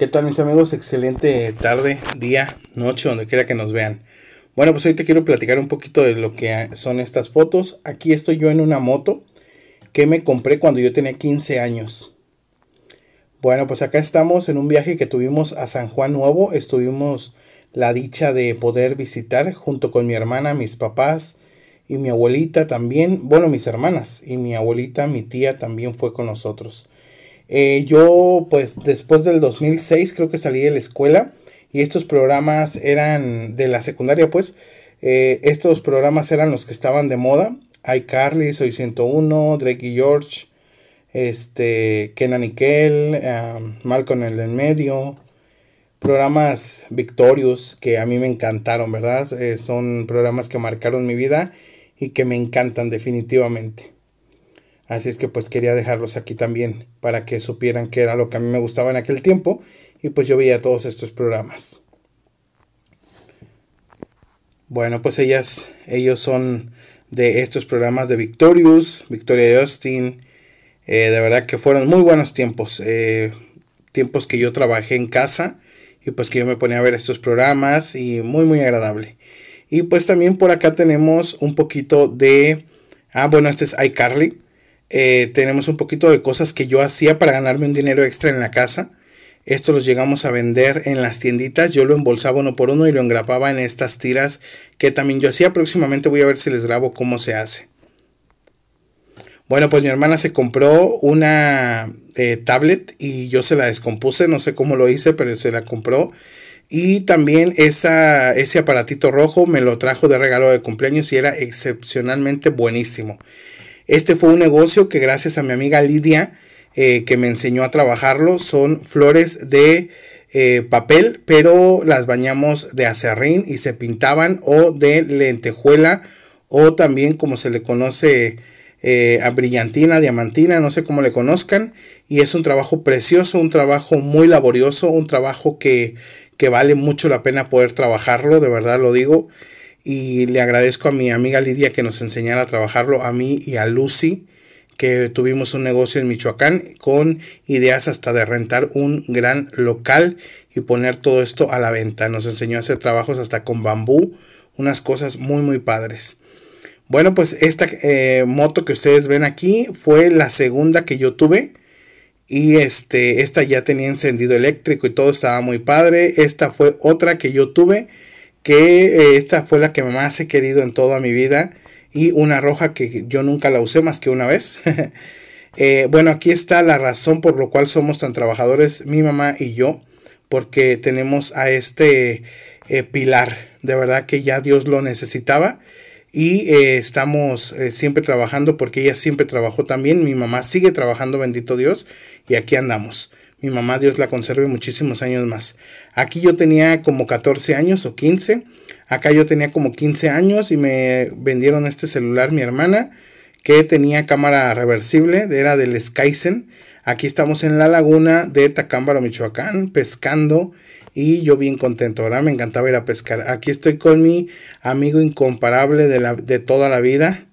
¿Qué tal mis amigos? Excelente tarde, día, noche, donde quiera que nos vean. Bueno, pues hoy te quiero platicar un poquito de lo que son estas fotos. Aquí estoy yo en una moto que me compré cuando yo tenía 15 años. Bueno, pues acá estamos en un viaje que tuvimos a San Juan Nuevo. Estuvimos la dicha de poder visitar junto con mi hermana, mis papás y mi abuelita también. Bueno, mis hermanas y mi abuelita, mi tía también fue con nosotros. Eh, yo, pues después del 2006 creo que salí de la escuela y estos programas eran de la secundaria, pues. Eh, estos programas eran los que estaban de moda. iCarly, Soy 101, Drake y George, este, Kenan y con el Malcolm en medio. Programas Victorious que a mí me encantaron, ¿verdad? Eh, son programas que marcaron mi vida y que me encantan definitivamente. Así es que pues quería dejarlos aquí también para que supieran que era lo que a mí me gustaba en aquel tiempo y pues yo veía todos estos programas. Bueno, pues ellas, ellos son de estos programas de Victorious, Victoria y Austin. Eh, de verdad que fueron muy buenos tiempos. Eh, tiempos que yo trabajé en casa y pues que yo me ponía a ver estos programas y muy muy agradable. Y pues también por acá tenemos un poquito de... Ah, bueno, este es iCarly eh, tenemos un poquito de cosas que yo hacía para ganarme un dinero extra en la casa. Esto los llegamos a vender en las tienditas. Yo lo embolsaba uno por uno y lo engrapaba en estas tiras que también yo hacía. Próximamente voy a ver si les grabo cómo se hace. Bueno, pues mi hermana se compró una eh, tablet y yo se la descompuse. No sé cómo lo hice, pero se la compró. Y también ese aparatito rojo me lo trajo de regalo de cumpleaños y era excepcionalmente buenísimo. Este fue un negocio que gracias a mi amiga Lidia, eh, que me enseñó a trabajarlo, son flores de eh, papel, pero las bañamos de acerrín y se pintaban o de lentejuela o también como se le conoce eh, a brillantina, diamantina, no sé cómo le conozcan. Y es un trabajo precioso, un trabajo muy laborioso, un trabajo que, que vale mucho la pena poder trabajarlo, de verdad lo digo y le agradezco a mi amiga Lidia que nos enseñara a trabajarlo, a mí y a Lucy, que tuvimos un negocio en Michoacán con ideas hasta de rentar un gran local y poner todo esto a la venta. Nos enseñó a hacer trabajos hasta con bambú, unas cosas muy muy padres. Bueno, pues esta eh, moto que ustedes ven aquí fue la segunda que yo tuve. Y este, esta ya tenía encendido eléctrico y todo estaba muy padre. Esta fue otra que yo tuve que eh, esta fue la que más he querido en toda mi vida y una roja que yo nunca la usé más que una vez. Eh, bueno, aquí está la razón por lo cual somos tan trabajadores, mi mamá y yo, porque tenemos a este eh, pilar. De verdad que ya Dios lo necesitaba y estamos siempre trabajando porque ella siempre trabajó también, mi mamá sigue trabajando, bendito Dios, y aquí andamos mi mamá Dios la conserve muchísimos años más. Aquí yo tenía como 14 años o 15, acá yo tenía como 15 años y me vendieron este celular mi hermana que tenía cámara reversible, era del Skyzen. Aquí estamos en la laguna de Tacámbaro, Michoacán, pescando y yo bien contento, Ahora Me encantaba ir a pescar. Aquí estoy con mi amigo incomparable de, la, de toda la vida,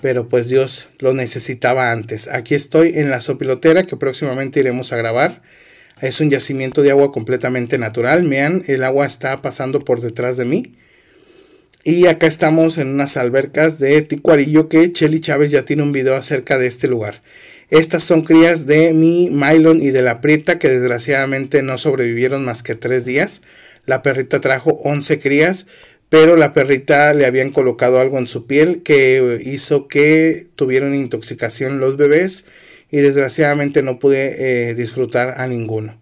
pero pues Dios lo necesitaba antes. Aquí estoy en la sopilotera que próximamente iremos a grabar. Es un yacimiento de agua completamente natural. Vean, el agua está pasando por detrás de mí. Y acá estamos en unas albercas de Ticuarillo que Chelly Chávez ya tiene un video acerca de este lugar. Estas son crías de mi Mylon y de la Prieta que desgraciadamente no sobrevivieron más que tres días. La perrita trajo 11 crías pero la perrita le habían colocado algo en su piel que hizo que tuvieran intoxicación los bebés y desgraciadamente no pude eh, disfrutar a ninguno,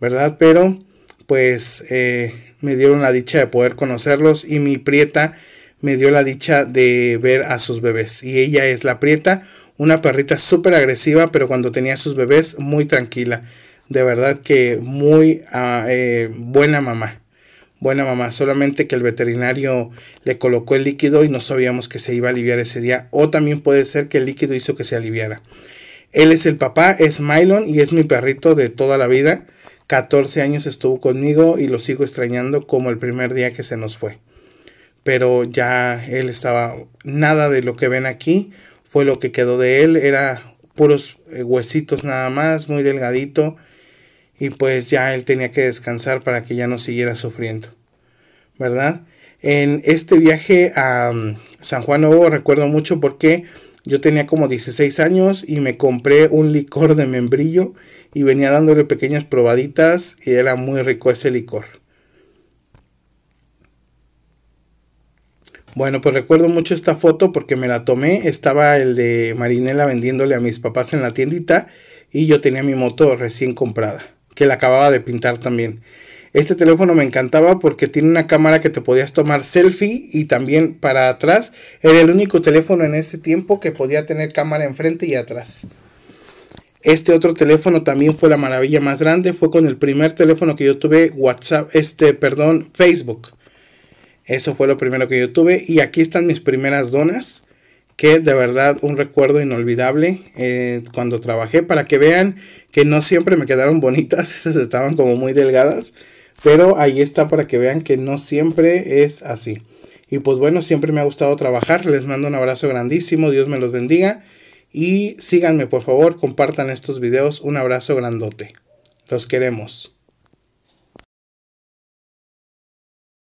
¿verdad? Pero pues eh, me dieron la dicha de poder conocerlos y mi prieta me dio la dicha de ver a sus bebés y ella es la prieta, una perrita súper agresiva pero cuando tenía sus bebés muy tranquila, de verdad que muy ah, eh, buena mamá. Buena mamá, solamente que el veterinario le colocó el líquido y no sabíamos que se iba a aliviar ese día. O también puede ser que el líquido hizo que se aliviara. Él es el papá, es Mylon y es mi perrito de toda la vida. 14 años estuvo conmigo y lo sigo extrañando como el primer día que se nos fue. Pero ya él estaba, nada de lo que ven aquí fue lo que quedó de él. Era puros eh, huesitos nada más, muy delgadito y pues ya él tenía que descansar para que ya no siguiera sufriendo, ¿verdad? En este viaje a mm, San Juan Nuevo recuerdo mucho porque yo tenía como 16 años y me compré un licor de membrillo y venía dándole pequeñas probaditas y era muy rico ese licor. Bueno, pues recuerdo mucho esta foto porque me la tomé. Estaba el de Marinela vendiéndole a mis papás en la tiendita y yo tenía mi moto recién comprada que la acababa de pintar también. Este teléfono me encantaba porque tiene una cámara que te podías tomar selfie y también para atrás. Era el único teléfono en ese tiempo que podía tener cámara enfrente y atrás. Este otro teléfono también fue la maravilla más grande. Fue con el primer teléfono que yo tuve WhatsApp, este, perdón, Facebook. Eso fue lo primero que yo tuve. Y aquí están mis primeras donas que de verdad un recuerdo inolvidable eh, cuando trabajé para que vean que no siempre me quedaron bonitas, esas estaban como muy delgadas, pero ahí está para que vean que no siempre es así. Y pues bueno, siempre me ha gustado trabajar, les mando un abrazo grandísimo, Dios me los bendiga y síganme por favor, compartan estos videos, un abrazo grandote, los queremos.